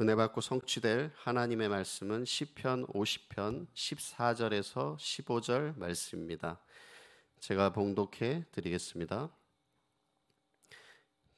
은혜 받고 성취될 하나님의 말씀은 1 0편 50편 14절에서 15절 말씀입니다. 제가 봉독해 드리겠습니다.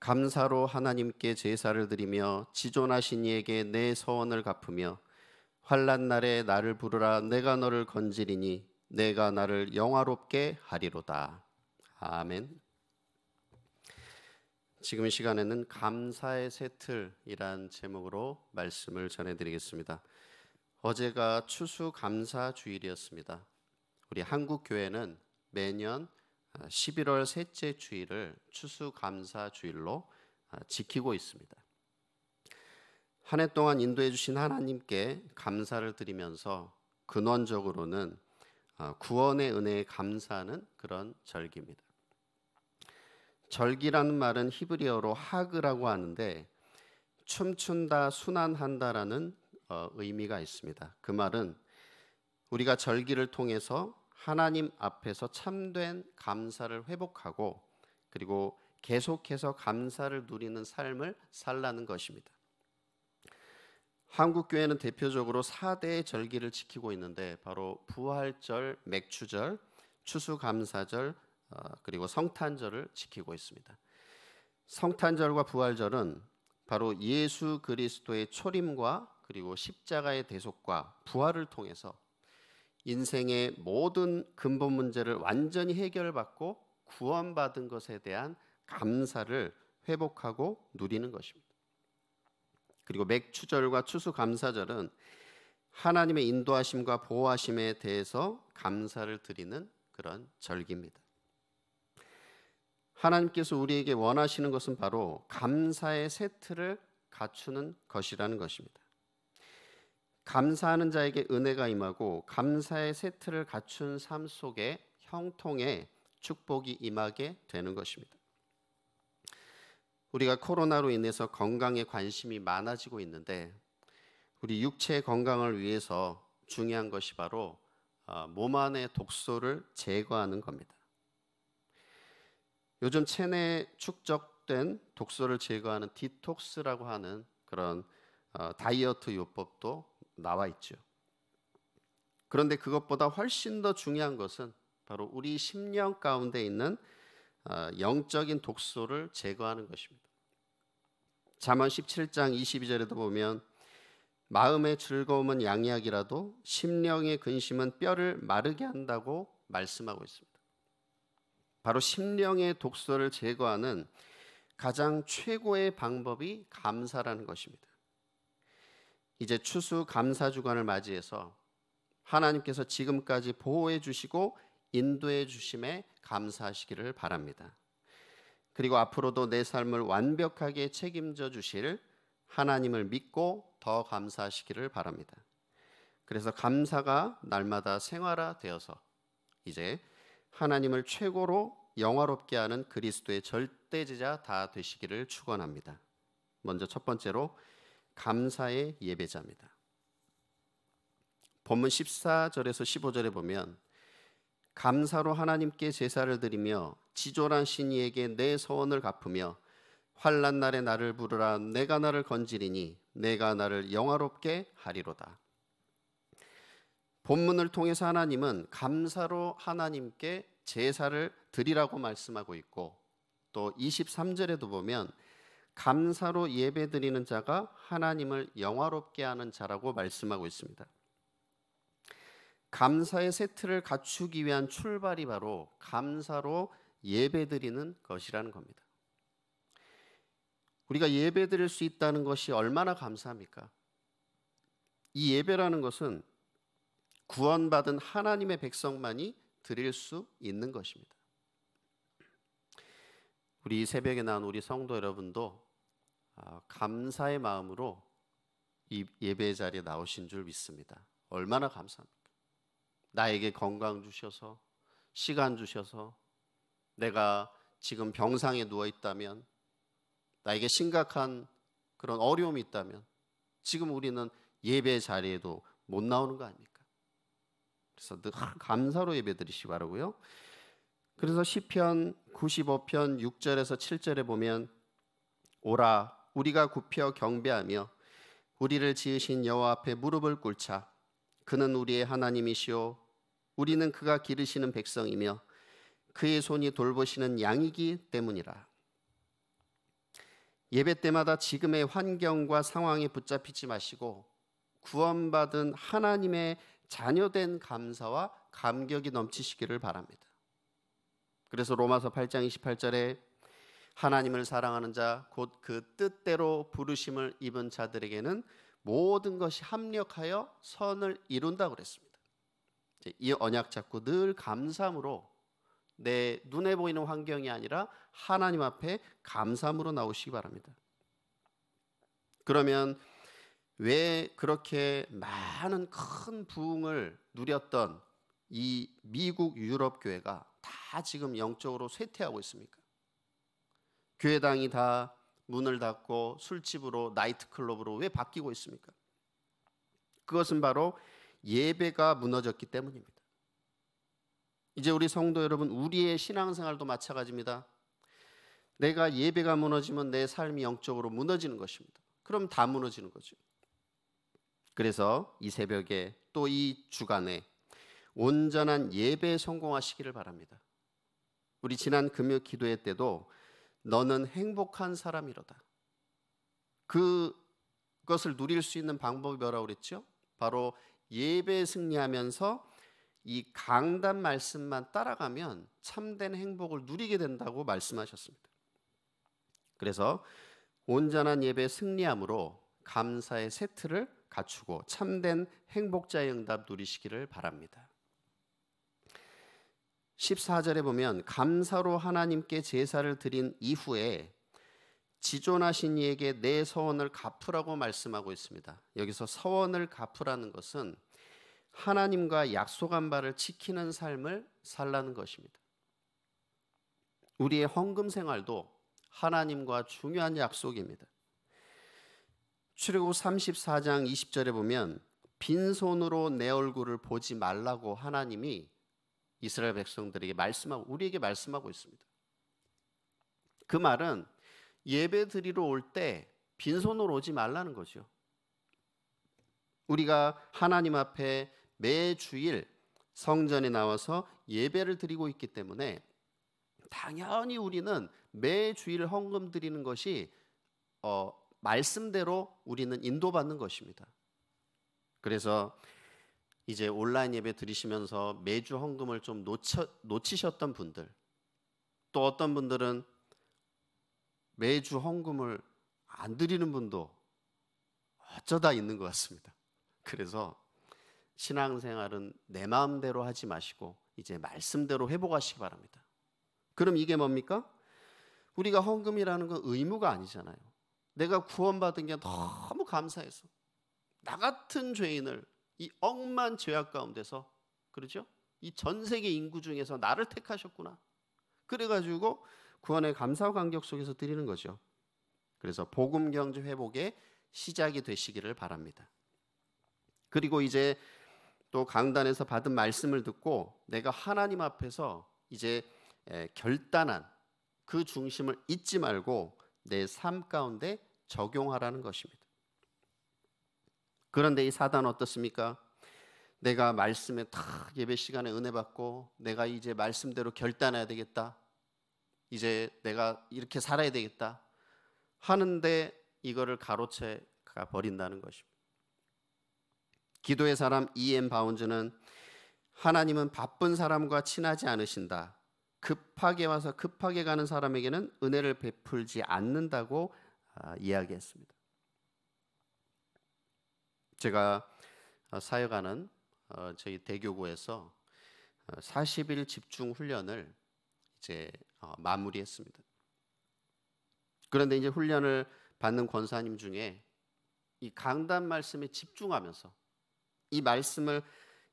감사로 하나님께 제사를 드리며 지존하신 이에게 내 서원을 갚으며 환란 날에 나를 부르라 내가 너를 건지리니 내가 나를 영화롭게 하리로다. 아멘. 지금 이 시간에는 감사의 새틀이란 제목으로 말씀을 전해드리겠습니다. 어제가 추수 감사 주일이었습니다. 우리 한국 교회는 매년 11월 아, 셋째 주일을 추수 감사 주일로 아, 지키고 있습니다. 한 해 동안 인도해 주신 하나님께 감사를 드리면서 근원적으로는 아, 구원의 은혜에 감사하는 그런 절기입니다. 절기라는 말은 히브리어로 하그라고 하는데 춤춘다, 순환한다라는 어, 의미가 있습니다. 그 말은 우리가 절기를 통해서 하나님 앞에서 참된 감사를 회복하고 그리고 계속해서 감사를 누리는 삶을 살라는 것입니다. 한국 교회는 대표적으로 4대의 절기를 지키고 있는데 바로 부활절, 맥추절, 추수감사절, 어, 그리고 성탄절을 지키고 있습니다. 성탄절과 부활절은 바로 예수 그리스도의 초림과 그리고 십자가의 대속과 부활을 통해서 인생의 모든 근본 문제를 완전히 해결받고 구원받은 것에 대한 감사를 회복하고 누리는 것입니다. 그리고 맥추절과 추수감사절은 하나님의 인도하심과 보호하심에 대해서 감사를 드리는 그런 절기입니다. 하나님께서 우리에게 원하시는 것은 바로 감사의 세트를 갖추는 것이라는 것입니다. 감사하는 자에게 은혜가 임하고 감사의 세트를 갖춘 삶 속에 형통의 축복이 임하게 되는 것입니다. 우리가 코로나로 인해서 건강에 관심이 많아지고 있는데 우리 육체의 건강을 위해서 중요한 것이 바로 어, 몸 안의 독소를 제거하는 겁니다. 요즘 체내에 축적된 독소를 제거하는 디톡스라고 하는 그런 어, 다이어트 요법도 나와 있죠. 그런데 그것보다 훨씬 더 중요한 것은 바로 우리 심령 가운데 있는 어, 영적인 독소를 제거하는 것입니다. 잠언 17장 22절에도 보면 마음의 즐거움은 양약이라도 심령의 근심은 뼈를 마르게 한다고 말씀하고 있습니다. 바로 심령의 독소를 제거하는 가장 최고의 방법이 감사라는 것입니다. 이제 추수 감사 주간을 맞이해서 하나님께서 지금까지 보호해 주시고 인도해 주심에 감사하시기를 바랍니다. 그리고 앞으로도 내 삶을 완벽하게 책임져 주실 하나님을 믿고 더 감사하시기를 바랍니다. 그래서 감사가 날마다 생활화되어서 이제 하나님을 최고로 영화롭게 하는 그리스도의 절대제자 다 되시기를 축원합니다. 먼저 첫 번째로 감사의 예배자입니다. 본문 14절에서 15절에 보면 감사로 하나님께 제사를 드리며 지졸한 신이에게 내 서원을 갚으며 환란 날에 나를 부르라 내가 나를 건지리니 내가 나를 영화롭게 하리로다. 본문을 통해서 하나님은 감사로 하나님께 제사를 드리라고 말씀하고 있고 또 23절에도 보면 감사로 예배드리는 자가 하나님을 영화롭게 하는 자라고 말씀하고 있습니다. 감사의 세트를 갖추기 위한 출발이 바로 감사로 예배드리는 것이라는 겁니다. 우리가 예배드릴 수 있다는 것이 얼마나 감사합니까? 이 예배라는 것은 구원받은 하나님의 백성만이 드릴 수 있는 것입니다. 우리 새벽에 나온 우리 성도 여러분도 아, 감사의 마음으로 이 예배 자리에 나오신 줄 믿습니다. 얼마나 감사합니까? 나에게 건강 주셔서 시간 주셔서 내가 지금 병상에 누워 있다면 나에게 심각한 그런 어려움이 있다면 지금 우리는 예배 자리에도 못 나오는 거 아닙니까? 그래서 늘 감사로 예배드리시 기 바라고요. 그래서 시편 95편 6절에서 7절에 보면 오라 우리가 굽혀 경배하며 우리를 지으신 여호와 앞에 무릎을 꿇자 그는 우리의 하나님이시요 우리는 그가 기르시는 백성이며 그의 손이 돌보시는 양이기 때문이라 예배 때마다 지금의 환경과 상황에 붙잡히지 마시고 구원받은 하나님의 자녀된 감사와 감격이 넘치시기를 바랍니다. 그래서 로마서 8장 28절에 하나님을 사랑하는 자 곧 그 뜻대로 부르심을 입은 자들에게는 모든 것이 합력하여 선을 이룬다 그랬습니다. 이 언약 잡고 늘 감사함으로 내 눈에 보이는 환경이 아니라 하나님 앞에 감사함으로 나오시기 바랍니다. 그러면 왜 그렇게 많은 큰 부흥을 누렸던 이 미국 유럽 교회가 다 지금 영적으로 쇠퇴하고 있습니까? 교회당이 다 문을 닫고 술집으로 나이트클럽으로 왜 바뀌고 있습니까? 그것은 바로 예배가 무너졌기 때문입니다. 이제 우리 성도 여러분, 우리의 신앙생활도 마찬가지입니다. 내가 예배가 무너지면 내 삶이 영적으로 무너지는 것입니다. 그럼 다 무너지는 거죠. 그래서 이 새벽에 또 이 주간에 온전한 예배에 성공하시기를 바랍니다. 우리 지난 금요 기도회 때도 너는 행복한 사람이로다. 그것을 누릴 수 있는 방법이 뭐라고 그랬죠? 바로 예배 승리하면서 이 강단 말씀만 따라가면 참된 행복을 누리게 된다고 말씀하셨습니다. 그래서 온전한 예배 승리함으로 감사의 세트를 갖추고 참된 행복자의 응답 누리시기를 바랍니다. 14절에 보면 감사로 하나님께 제사를 드린 이후에 지존하신 이에게 내 서원을 갚으라고 말씀하고 있습니다. 여기서 서원을 갚으라는 것은 하나님과 약속한 바를 지키는 삶을 살라는 것입니다. 우리의 헌금 생활도 하나님과 중요한 약속입니다. 출애굽 34장 20절에 보면 빈손으로 내 얼굴을 보지 말라고 하나님이 이스라엘 백성들에게 말씀하고 우리에게 말씀하고 있습니다. 그 말은 예배 드리러 올 때 빈손으로 오지 말라는 거죠. 우리가 하나님 앞에 매 주일 성전에 나와서 예배를 드리고 있기 때문에 당연히 우리는 매 주일 헌금 드리는 것이 어, 말씀대로 우리는 인도받는 것입니다. 그래서 이제 온라인 예배 드리시면서 매주 헌금을 좀 놓쳐, 놓치셨던 분들 또 어떤 분들은 매주 헌금을 안 드리는 분도 어쩌다 있는 것 같습니다. 그래서 신앙생활은 내 마음대로 하지 마시고 이제 말씀대로 회복하시기 바랍니다. 그럼 이게 뭡니까? 우리가 헌금이라는 건 의무가 아니잖아요. 내가 구원받은 게 너무 감사해서 나 같은 죄인을 이 억만 죄악 가운데서 그렇죠이 전 세계 인구 중에서 나를 택하셨구나. 그래가지고 구원의 감사와 감격 속에서 드리는 거죠. 그래서 복음 경제 회복의 시작이 되시기를 바랍니다. 그리고 이제 또 강단에서 받은 말씀을 듣고 내가 하나님 앞에서 이제 결단한 그 중심을 잊지 말고 내 삶 가운데 적용하라는 것입니다. 그런데 이 사단 어떻습니까? 내가 말씀에 탁 예배 시간에 은혜 받고 내가 이제 말씀대로 결단해야 되겠다. 이제 내가 이렇게 살아야 되겠다. 하는데 이거를 가로채가 버린다는 것입니다. 기도의 사람 E.M. 바운즈는 하나님은 바쁜 사람과 친하지 않으신다. 급하게 와서 급하게 가는 사람에게는 은혜를 베풀지 않는다고 아, 이야기했습니다. 제가 어, 사역하는 어, 저희 대교구에서 40일 어, 집중 훈련을 이제 마무리했습니다. 그런데 이제 훈련을 받는 권사님 중에 이 강단 말씀에 집중하면서 이 말씀을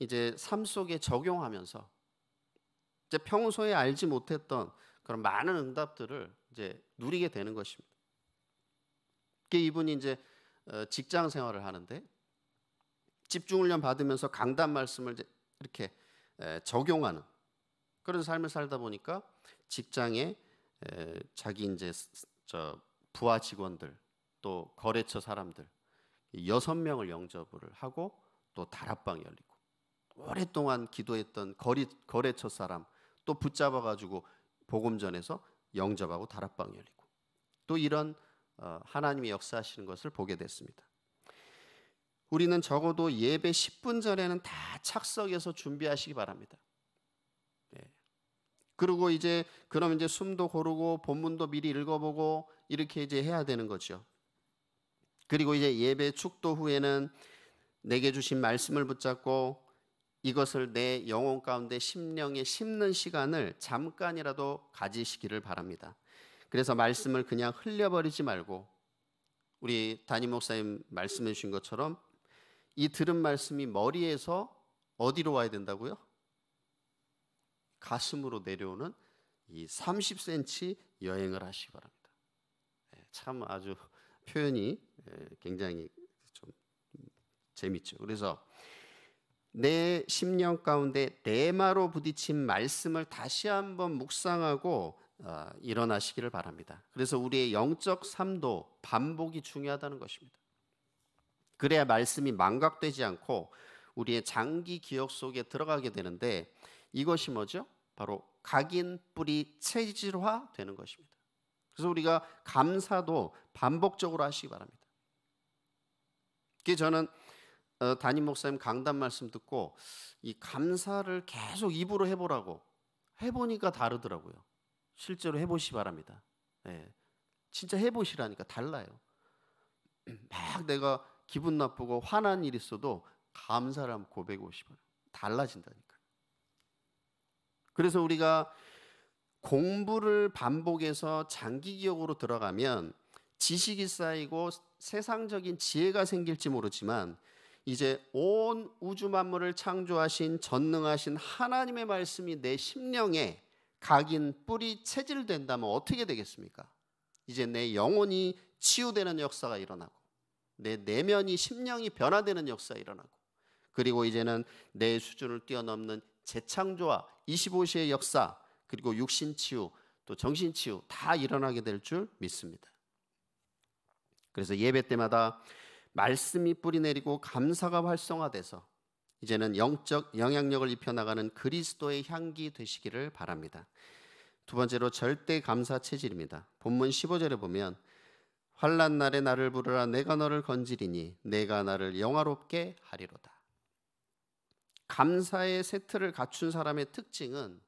이제 삶 속에 적용하면서 이제 평소에 알지 못했던 그런 많은 응답들을 이제 누리게 되는 것입니다. 이게 이분이 이제 어, 직장 생활을 하는데 집중훈련 받으면서 강단 말씀을 이렇게 적용하는 그런 삶을 살다 보니까 직장에 자기 이제 저 부하 직원들 또 거래처 사람들 여섯 명을 영접을 하고 또 다락방 열리고 오랫동안 기도했던 거리, 거래처 사람 또 붙잡아 가지고 복음전에서 영접하고 다락방 열리고 또 이런 어, 하나님이 역사하시는 것을 보게 됐습니다. 우리는 적어도 예배 10분 전에는 다 착석해서 준비하시기 바랍니다. 예. 그리고 이제 그럼 이제 숨도 고르고 본문도 미리 읽어보고 이렇게 이제 해야 되는 거죠. 그리고 이제 예배 축도 후에는 내게 주신 말씀을 붙잡고 이것을 내 영혼 가운데 심령에 심는 시간을 잠깐이라도 가지시기를 바랍니다. 그래서 말씀을 그냥 흘려버리지 말고 우리 담임 목사님 말씀해 주신 것처럼 이 들은 말씀이 머리에서 어디로 와야 된다고요? 가슴으로 내려오는 이 30cm 여행을 하시기 바랍니다. 예, 참 아주 표현이 예, 굉장히 좀 재밌죠. 그래서 내1 0 가운데 내 마로 부딪힌 말씀을 다시 한번 묵상하고 어, 일어나시기를 바랍니다. 그래서 우리의 영적 삶도 반복이 중요하다는 것입니다. 그래야 말씀이 망각되지 않고 우리의 장기 기억 속에 들어가게 되는데 이것이 뭐죠? 바로 각인 뿌리 체질화 되는 것입니다. 그래서 우리가 감사도 반복적으로 하시기 바랍니다. 그 저는 어, 담임 목사님 강단 말씀 듣고 이 감사를 계속 입으로 해보라고 해보니까 다르더라고요. 실제로 해보시 바랍니다. 예. 진짜 해보시라니까 달라요. 막 내가 기분 나쁘고 화난 일 있어도 감사람 고백오시 달라진다니까. 그래서 우리가 공부를 반복해서 장기 기억으로 들어가면 지식이 쌓이고 세상적인 지혜가 생길지 모르지만 이제 온 우주 만물을 창조하신 전능하신 하나님의 말씀이 내 심령에 각인 뿌리 체질된다면 어떻게 되겠습니까? 이제 내 영혼이 치유되는 역사가 일어나고 내 내면이 심령이 변화되는 역사가 일어나고 그리고 이제는 내 수준을 뛰어넘는 재창조와 25시의 역사 그리고 육신 치유 또 정신 치유 다 일어나게 될 줄 믿습니다. 그래서 예배 때마다 말씀이 뿌리 내리고 감사가 활성화돼서 이제는 영적 영향력을 입혀 나가는 그리스도의 향기 되시기를 바랍니다. 두 번째로 절대 감사 체질입니다. 본문 15절에 보면 환란 날에 나를 부르라 내가 너를 건지리니 내가 나를 영화롭게 하리로다. 감사의 세트를 갖춘 사람의 특징은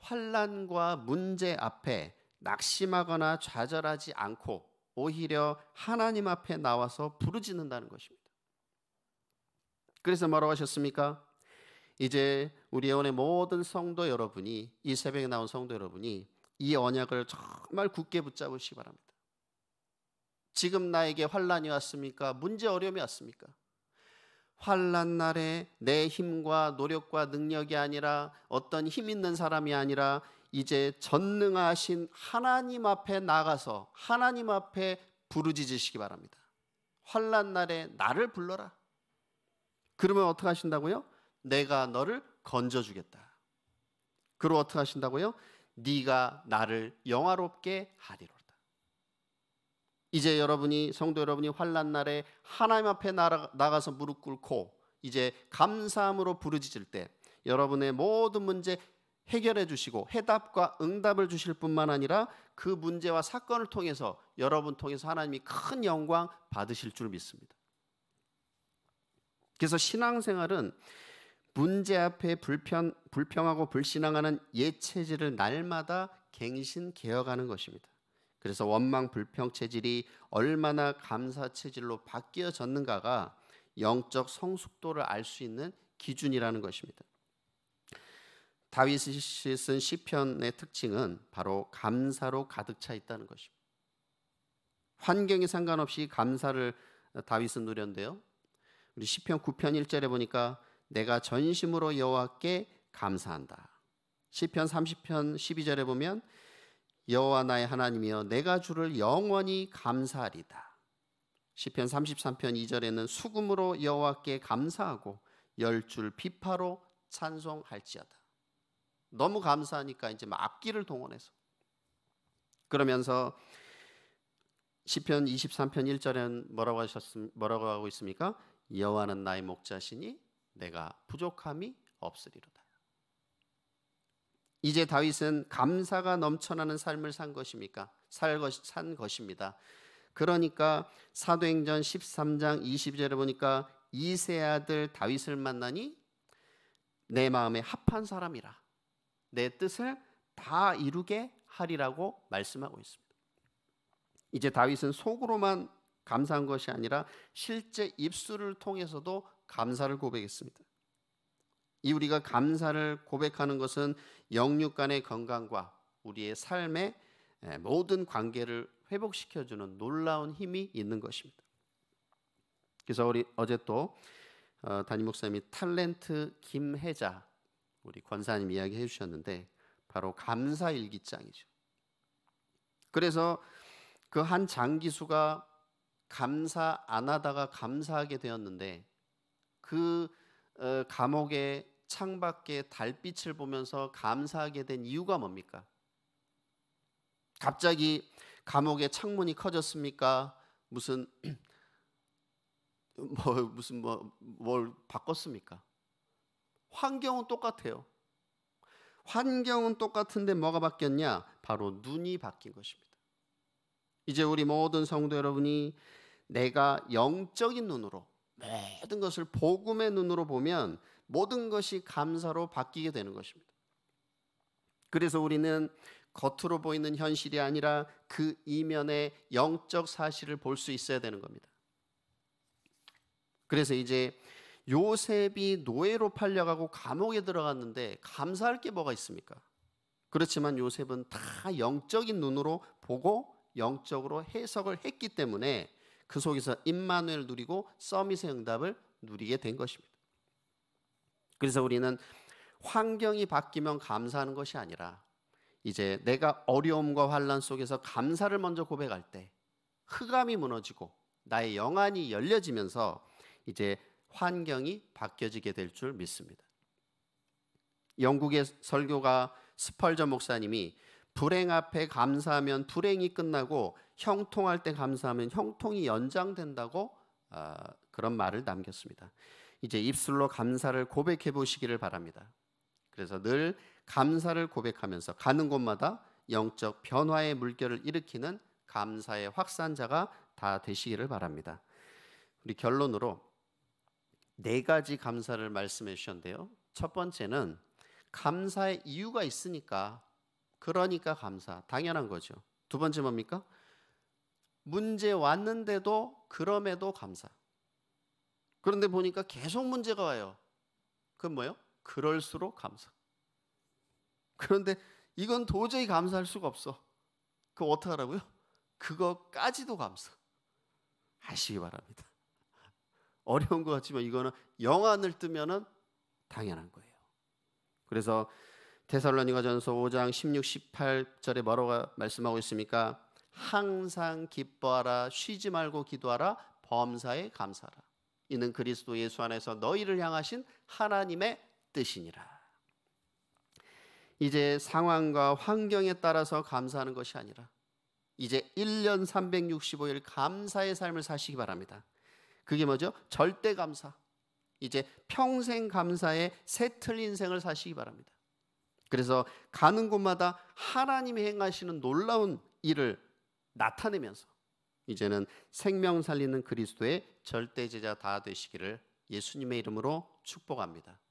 환란과 문제 앞에 낙심하거나 좌절하지 않고 오히려 하나님 앞에 나와서 부르짖는다는 것입니다. 그래서 뭐라고 하셨습니까? 이제 우리 예원의 모든 성도 여러분이 이 새벽에 나온 성도 여러분이 이 언약을 정말 굳게 붙잡으시기 바랍니다. 지금 나에게 환란이 왔습니까? 문제 어려움이 왔습니까? 환란 날에 내 힘과 노력과 능력이 아니라 어떤 힘 있는 사람이 아니라 이제 전능하신 하나님 앞에 나가서 하나님 앞에 부르짖으시기 바랍니다. 환란 날에 나를 불러라. 그러면 어떻게 하신다고요? 내가 너를 건져주겠다. 그리고 어떻게 하신다고요? 네가 나를 영화롭게 하리로다. 이제 여러분이 성도 여러분이 환난 날에 하나님 앞에 나가서 무릎 꿇고 이제 감사함으로 부르짖을 때 여러분의 모든 문제 해결해 주시고 해답과 응답을 주실 뿐만 아니라 그 문제와 사건을 통해서 여러분 통해서 하나님이 큰 영광 받으실 줄 믿습니다. 그래서 신앙생활은 문제 앞에 불편, 불평하고 불신앙하는 예체질을 날마다 갱신 개혁하는 것입니다. 그래서 원망 불평 체질이 얼마나 감사 체질로 바뀌어졌는가가 영적 성숙도를 알 수 있는 기준이라는 것입니다. 다윗이 쓴 시편의 특징은 바로 감사로 가득 차 있다는 것입니다. 환경에 상관없이 감사를 다윗은 누렸는데요. 우리 시편 9편 1절에 보니까 내가 전심으로 여호와께 감사한다. 시편 30편 12절에 보면 여호와 나의 하나님이여 내가 주를 영원히 감사하리다. 시편 33편 2절에는 수금으로 여호와께 감사하고 열 줄 비파로 찬송할지어다. 너무 감사하니까 이제 막 악기를 동원해서 그러면서 시편 23편 1절에는 뭐라고 하셨 뭐라고 하고 있습니까? 여호와는 나의 목자시니 내가 부족함이 없으리로다. 이제 다윗은 감사가 넘쳐나는 삶을 산 것입니까? 살 것, 산 것입니다. 그러니까 사도행전 13장 20절에 보니까 이세 아들 다윗을 만나니 내 마음에 합한 사람이라 내 뜻을 다 이루게 하리라고 말씀하고 있습니다. 이제 다윗은 속으로만 감사한 것이 아니라 실제 입술을 통해서도 감사를 고백했습니다. 이 우리가 감사를 고백하는 것은 영육 간의 건강과 우리의 삶의 모든 관계를 회복시켜 주는 놀라운 힘이 있는 것입니다. 그래서 우리 어제 또 어, 담임 목사님이 탤런트 김혜자 우리 권사님 이야기 해주셨는데 바로 감사 일기장이죠. 그래서 그 한 장기수가 감사 안 하다가 감사하게 되었는데 그 어, 감옥의 창밖에 달빛을 보면서 감사하게 된 이유가 뭡니까? 갑자기 감옥의 창문이 커졌습니까? 무슨 뭐 무슨 뭐 뭘 바꿨습니까? 환경은 똑같아요. 환경은 똑같은데 뭐가 바뀌었냐? 바로 눈이 바뀐 것입니다. 이제 우리 모든 성도 여러분이 내가 영적인 눈으로 모든 것을 복음의 눈으로 보면 모든 것이 감사로 바뀌게 되는 것입니다. 그래서 우리는 겉으로 보이는 현실이 아니라 그 이면의 영적 사실을 볼 수 있어야 되는 겁니다. 그래서 이제 요셉이 노예로 팔려가고 감옥에 들어갔는데 감사할 게 뭐가 있습니까? 그렇지만 요셉은 다 영적인 눈으로 보고 영적으로 해석을 했기 때문에 그 속에서 임마누엘 누리고 서밋의 응답을 누리게 된 것입니다. 그래서 우리는 환경이 바뀌면 감사하는 것이 아니라 이제 내가 어려움과 환란 속에서 감사를 먼저 고백할 때 흑암이 무너지고 나의 영안이 열려지면서 이제 환경이 바뀌어지게 될 줄 믿습니다. 영국의 설교가 스펄전 목사님이 불행 앞에 감사하면 불행이 끝나고 형통할 때 감사하면 형통이 연장된다고 어, 그런 말을 남겼습니다. 이제 입술로 감사를 고백해 보시기를 바랍니다. 그래서 늘 감사를 고백하면서 가는 곳마다 영적 변화의 물결을 일으키는 감사의 확산자가 다 되시기를 바랍니다. 우리 결론으로 네 가지 감사를 말씀해 주셨는데요. 첫 번째는 감사의 이유가 있으니까 그러니까 감사. 당연한 거죠. 두 번째 뭡니까? 문제 왔는데도 그럼에도 감사. 그런데 보니까 계속 문제가 와요. 그건 뭐예요? 그럴수록 감사. 그런데 이건 도저히 감사할 수가 없어. 그럼 어떡하라고요? 그거까지도 감사. 하시기 바랍니다. 어려운 것 같지만 이거는 영안을 뜨면은 당연한 거예요. 그래서 데살로니가전서 5장 16, 18절에 뭐라고 말씀하고 있습니까? 항상 기뻐하라 쉬지 말고 기도하라 범사에 감사하라. 이는 그리스도 예수 안에서 너희를 향하신 하나님의 뜻이니라. 이제 상황과 환경에 따라서 감사하는 것이 아니라 이제 1년 365일 감사의 삶을 사시기 바랍니다. 그게 뭐죠? 절대 감사. 이제 평생 감사의 새틀 인생을 사시기 바랍니다. 그래서 가는 곳마다 하나님이 행하시는 놀라운 일을 나타내면서 이제는 생명 살리는 그리스도의 절대 제자 다 되시기를 예수님의 이름으로 축복합니다.